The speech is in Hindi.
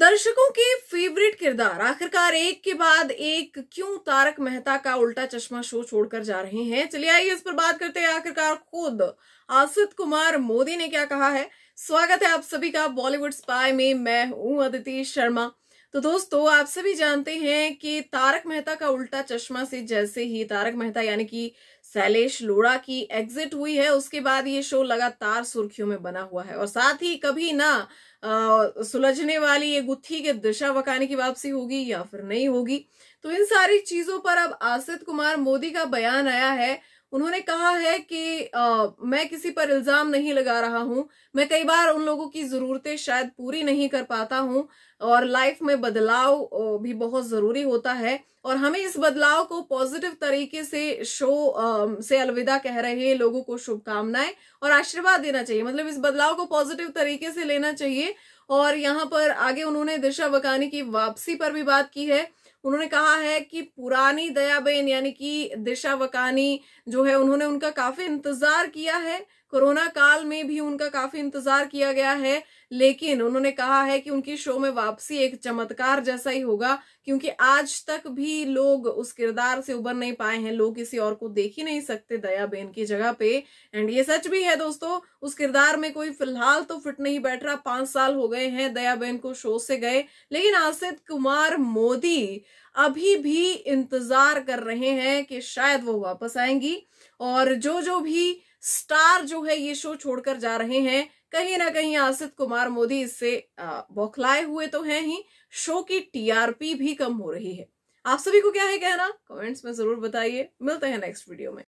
दर्शकों के फेवरेट किरदार आखिरकार एक के बाद एक क्यों तारक मेहता का उल्टा चश्मा शो छोड़कर जा रहे हैं चलिए आइए इस पर बात करते हैं आखिरकार खुद आसित कुमार मोदी ने क्या कहा है स्वागत है आप सभी का बॉलीवुड स्पाई में मैं हूं अदिति शर्मा तो दोस्तों आप सभी जानते हैं कि तारक मेहता का उल्टा चश्मा से जैसे ही तारक मेहता यानी कि शैलेश लोड़ा की एग्जिट हुई है उसके बाद ये शो लगातार सुर्खियों में बना हुआ है और साथ ही कभी ना सुलझने वाली ये गुत्थी के दिशा बकाने की वापसी होगी या फिर नहीं होगी तो इन सारी चीजों पर अब आसित कुमार मोदी का बयान आया है उन्होंने कहा है कि आ, मैं किसी पर इल्जाम नहीं लगा रहा हूं मैं कई बार उन लोगों की जरूरतें शायद पूरी नहीं कर पाता हूं और लाइफ में बदलाव भी बहुत जरूरी होता है और हमें इस बदलाव को पॉजिटिव तरीके से शो आ, से अलविदा कह रहे हैं लोगों को शुभकामनाएं और आशीर्वाद देना चाहिए मतलब इस बदलाव को पॉजिटिव तरीके से लेना चाहिए और यहाँ पर आगे उन्होंने दिशा वकानी की वापसी पर भी बात की है उन्होंने कहा है कि पुरानी दयाबेन यानी कि दिशा वकानी जो है उन्होंने उनका काफी इंतजार किया है कोरोना काल में भी उनका काफी इंतजार किया गया है लेकिन उन्होंने कहा है कि उनकी शो में वापसी एक चमत्कार जैसा ही होगा क्योंकि आज तक भी लोग उस किरदार से उबर नहीं पाए हैं लोग किसी और को देख ही नहीं सकते दया बेन की जगह पे एंड ये सच भी है दोस्तों उस किरदार में कोई फिलहाल तो फिट नहीं बैठ रहा पांच साल हो गए हैं दया बेन को शो से गए लेकिन आसित कुमार मोदी अभी भी इंतजार कर रहे हैं कि शायद वो वापस आएंगी और जो जो भी स्टार जो है ये शो छोड़कर जा रहे हैं कहीं ना कहीं आसित कुमार मोदी इससे बौखलाए हुए तो हैं ही शो की टीआरपी भी कम हो रही है आप सभी को क्या है कहना कमेंट्स में जरूर बताइए मिलते हैं नेक्स्ट वीडियो में